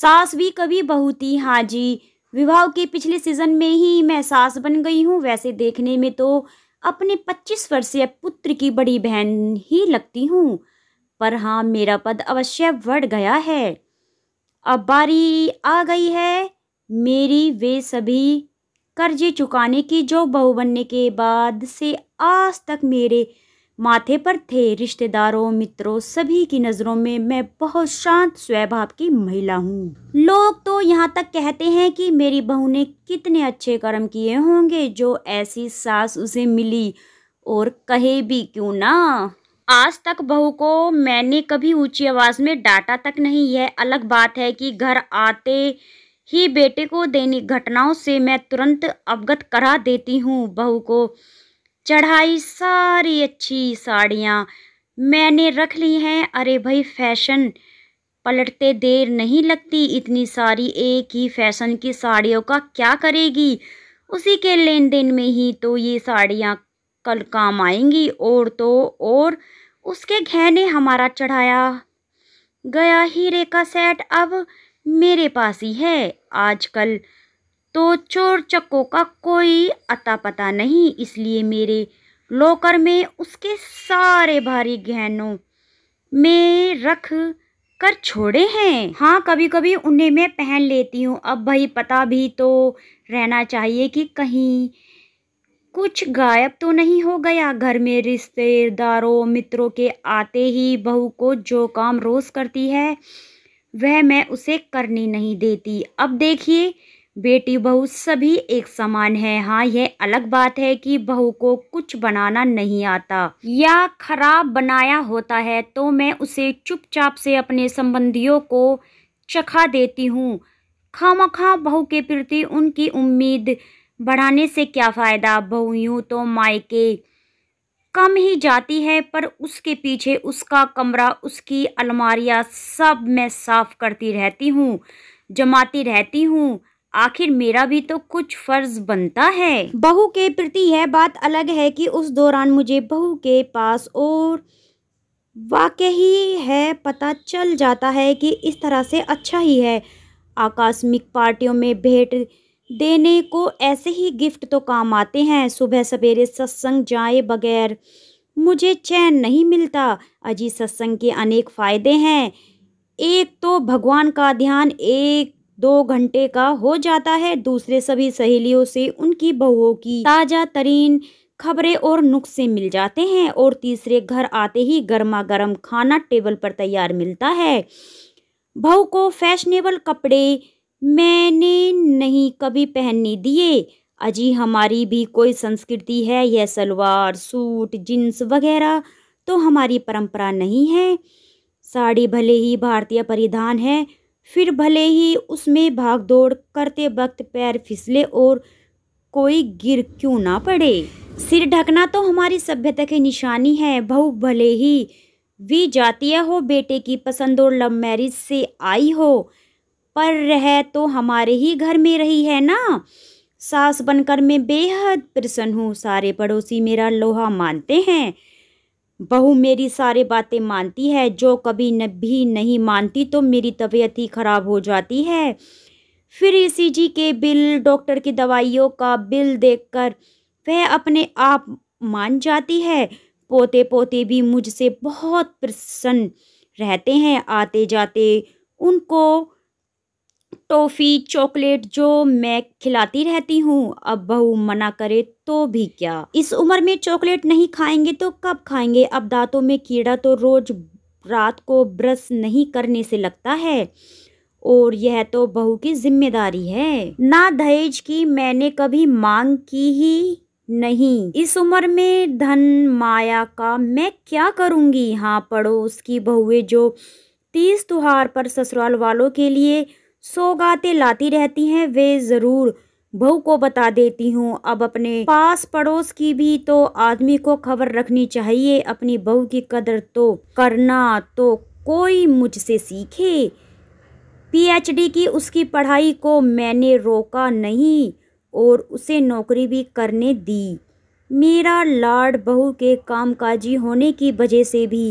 सास भी कभी बहू थी हाँ जी विवाह के पिछले सीजन में ही मैं सास बन गई हूँ वैसे देखने में तो अपने पच्चीस वर्षीय पुत्र की बड़ी बहन ही लगती हूँ पर हाँ मेरा पद अवश्य बढ़ गया है अब बारी आ गई है मेरी वे सभी कर्जे चुकाने की जो बहू बनने के बाद से आज तक मेरे माथे पर थे रिश्तेदारों मित्रों सभी की नज़रों में मैं बहुत शांत स्वभाव की महिला हूँ लोग तो यहाँ तक कहते हैं कि मेरी बहू ने कितने अच्छे कर्म किए होंगे जो ऐसी सास उसे मिली और कहे भी क्यों ना आज तक बहू को मैंने कभी ऊंची आवाज़ में डांटा तक नहीं यह अलग बात है कि घर आते ही बेटे को दैनिक घटनाओं से मैं तुरंत अवगत करा देती हूँ बहू को चढ़ाई सारी अच्छी साड़ियाँ मैंने रख ली हैं अरे भाई फैशन पलटते देर नहीं लगती इतनी सारी एक ही फैशन की साड़ियों का क्या करेगी उसी के लेन देन में ही तो ये साड़ियाँ कल काम आएंगी और तो और उसके घहने हमारा चढ़ाया गया हीरे का सेट अब मेरे पास ही है आजकल तो चोर चक्को का कोई अता पता नहीं इसलिए मेरे लॉकर में उसके सारे भारी गहनों में रख कर छोड़े हैं हाँ कभी कभी उन्हें मैं पहन लेती हूँ अब भाई पता भी तो रहना चाहिए कि कहीं कुछ गायब तो नहीं हो गया घर में रिश्तेदारों मित्रों के आते ही बहू को जो काम रोज़ करती है वह मैं उसे करने नहीं देती अब देखिए बेटी बहू सभी एक समान है हाँ यह अलग बात है कि बहू को कुछ बनाना नहीं आता या खराब बनाया होता है तो मैं उसे चुपचाप से अपने संबंधियों को चखा देती हूँ खामखा बहू के प्रति उनकी उम्मीद बढ़ाने से क्या फ़ायदा बहू यूँ तो मायके कम ही जाती है पर उसके पीछे उसका कमरा उसकी अलमारियाँ सब मैं साफ़ करती रहती हूँ जमाती रहती हूँ आखिर मेरा भी तो कुछ फर्ज बनता है बहू के प्रति यह बात अलग है कि उस दौरान मुझे बहू के पास और वाकई है पता चल जाता है कि इस तरह से अच्छा ही है आकस्मिक पार्टियों में भेंट देने को ऐसे ही गिफ्ट तो काम आते हैं सुबह सवेरे सत्संग जाए बगैर मुझे चैन नहीं मिलता अजी सत्संग के अनेक फ़ायदे हैं एक तो भगवान का ध्यान एक दो घंटे का हो जाता है दूसरे सभी सहेलियों से उनकी बहुओं की ताज़ा तरीन खबरें और नुस्खे मिल जाते हैं और तीसरे घर आते ही गर्मा गर्म खाना टेबल पर तैयार मिलता है बहू को फैशनेबल कपड़े मैंने नहीं कभी पहनने दिए अजी हमारी भी कोई संस्कृति है यह सलवार सूट जींस वगैरह तो हमारी परंपरा नहीं है साड़ी भले ही भारतीय परिधान है फिर भले ही उसमें भाग दौड़ करते वक्त पैर फिसले और कोई गिर क्यों ना पड़े सिर ढकना तो हमारी सभ्यता की निशानी है बहू भले ही वी जातीय हो बेटे की पसंद और लव मैरिज से आई हो पर रह तो हमारे ही घर में रही है ना सास बनकर मैं बेहद प्रसन्न हूँ सारे पड़ोसी मेरा लोहा मानते हैं बहू मेरी सारी बातें मानती है जो कभी न भी नहीं मानती तो मेरी तबीयत ही ख़राब हो जाती है फिर ईसीजी के बिल डॉक्टर की दवाइयों का बिल देखकर वह अपने आप मान जाती है पोते पोते भी मुझसे बहुत प्रसन्न रहते हैं आते जाते उनको टॉफ़ी चॉकलेट जो मैं खिलाती रहती हूँ अब बहू मना करे तो भी क्या इस उम्र में चॉकलेट नहीं खाएंगे तो कब खाएंगे अब दांतों में कीड़ा तो रोज रात को ब्रश नहीं करने से लगता है और यह तो बहू की जिम्मेदारी है ना दहेज की मैंने कभी मांग की ही नहीं इस उम्र में धन माया का मैं क्या करूँगी हाँ पड़ोस की बहुएं जो तीस त्योहार पर ससुराल वालों के लिए सौगातें लाती रहती हैं वे ज़रूर बहू को बता देती हूँ अब अपने पास पड़ोस की भी तो आदमी को खबर रखनी चाहिए अपनी बहू की कदर तो करना तो कोई मुझसे सीखे पीएचडी की उसकी पढ़ाई को मैंने रोका नहीं और उसे नौकरी भी करने दी मेरा लाड बहू के कामकाजी होने की वजह से भी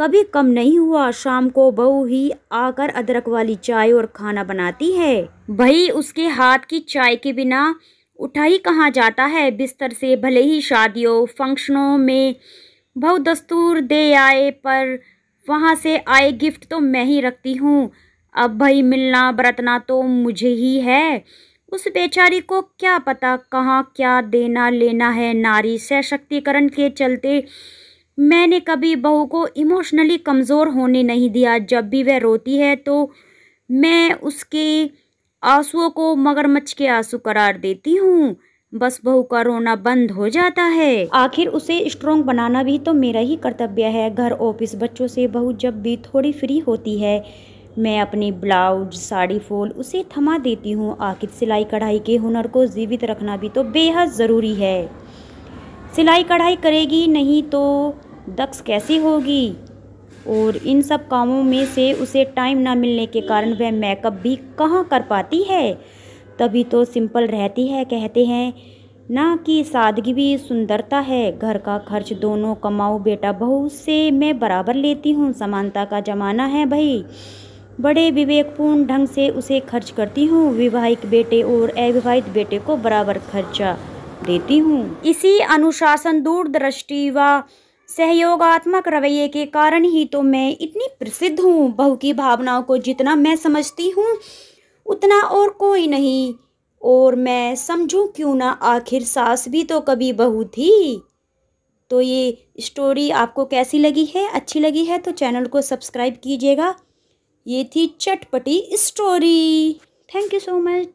कभी कम नहीं हुआ शाम को बहू ही आकर अदरक वाली चाय और खाना बनाती है भाई उसके हाथ की चाय के बिना उठा ही कहाँ जाता है बिस्तर से भले ही शादियों फंक्शनों में बहु दस्तूर दे आए पर वहाँ से आए गिफ्ट तो मैं ही रखती हूँ अब भाई मिलना बरतना तो मुझे ही है उस बेचारी को क्या पता कहाँ क्या देना लेना है नारी सशक्तिकरण के चलते मैंने कभी बहू को इमोशनली कमज़ोर होने नहीं दिया जब भी वह रोती है तो मैं उसके आंसुओं को मगरमच्छ के आंसू करार देती हूँ बस बहू का रोना बंद हो जाता है आखिर उसे स्ट्रोंग बनाना भी तो मेरा ही कर्तव्य है घर ऑफिस बच्चों से बहू जब भी थोड़ी फ्री होती है मैं अपनी ब्लाउज साड़ी फोल उसे थमा देती हूँ आखिर सिलाई कढ़ाई के हुनर को जीवित रखना भी तो बेहद ज़रूरी है सिलाई कढ़ाई करेगी नहीं तो दक्ष कैसी होगी और इन सब कामों में से उसे टाइम ना मिलने के कारण वह मेकअप भी कहाँ कर पाती है तभी तो सिंपल रहती है कहते हैं ना कि सादगी भी सुंदरता है घर का खर्च दोनों कमाओ बेटा बहू से मैं बराबर लेती हूँ समानता का जमाना है भाई बड़े विवेकपूर्ण ढंग से उसे खर्च करती हूँ विवाहित बेटे और अविवाहित बेटे को बराबर खर्चा देती हूँ इसी अनुशासन दूरदृष्टि व सहयोगात्मक रवैये के कारण ही तो मैं इतनी प्रसिद्ध हूँ बहू की भावनाओं को जितना मैं समझती हूँ उतना और कोई नहीं और मैं समझूं क्यों ना आखिर सास भी तो कभी बहू थी तो ये स्टोरी आपको कैसी लगी है अच्छी लगी है तो चैनल को सब्सक्राइब कीजिएगा ये थी चटपटी story thank you so much